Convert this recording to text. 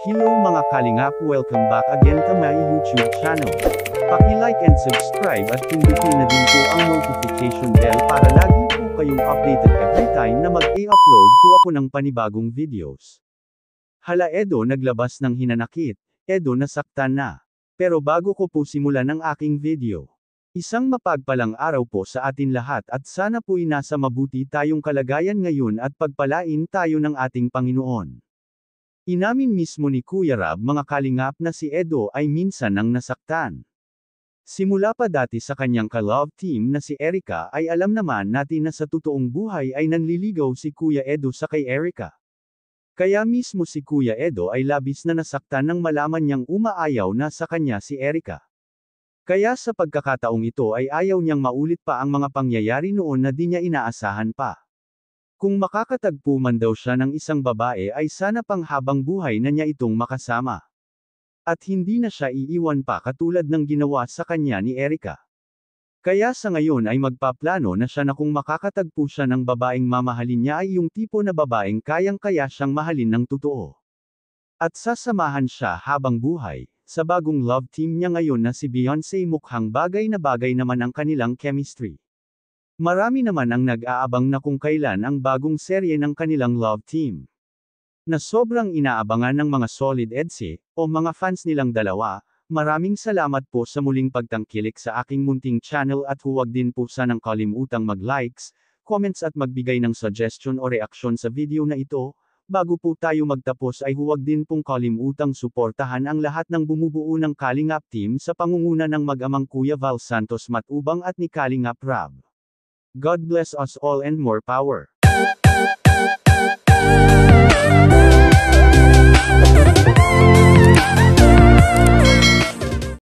Hello mga kalingap, welcome back again to my YouTube channel. Paki-like and subscribe at pindutin na din po ang notification bell para lagi po kayong updated every time na mag-i-upload po ako ng panibagong videos. Hala Edo naglabas ng hinanakit, Edo nasaktan na. Pero bago ko po simulan ang aking video, isang mapagpalang araw po sa atin lahat at sana po'y nasa mabuti tayong kalagayan ngayon at pagpalain tayo ng ating Panginoon. Inamin mismo ni Kuya Rab mga kalingap na si Edo ay minsan nang nasaktan. Simula pa dati sa kanyang ka-love team na si Erika ay alam naman natin na sa totoong buhay ay nanliligaw si Kuya Edo sa kay Erika. Kaya mismo si Kuya Edo ay labis na nasaktan nang malaman niyang umaayaw na sa kanya si Erika. Kaya sa pagkakataong ito ay ayaw niyang maulit pa ang mga pangyayari noon na di niya inaasahan pa. Kung makakatagpo man daw siya ng isang babae ay sana pang habang buhay na niya itong makasama. At hindi na siya iiwan pa katulad ng ginawa sa kanya ni Erika. Kaya sa ngayon ay magpaplano na siya na kung makakatagpo siya ng babaeng mamahalin niya ay yung tipo na babaeng kayang-kaya siyang mahalin ng totoo. At sasamahan siya habang buhay, sa bagong love team niya ngayon na si Beyonce mukhang bagay na bagay naman ang kanilang chemistry. Marami naman ang nag-aabang na kung kailan ang bagong serye ng kanilang love team. Na sobrang inaabangan ng mga solid edsi, eh, o mga fans nilang dalawa, maraming salamat po sa muling pagtangkilik sa aking munting channel at huwag din po sanang kalimutang mag-likes, comments at magbigay ng suggestion o reaksyon sa video na ito, bago po tayo magtapos ay huwag din pong kalimutang suportahan ang lahat ng bumubuo ng Kalingap team sa pangunguna ng mag-amang Kuya Val Santos Matubang at ni Kalingap Rab. God bless us all and more power.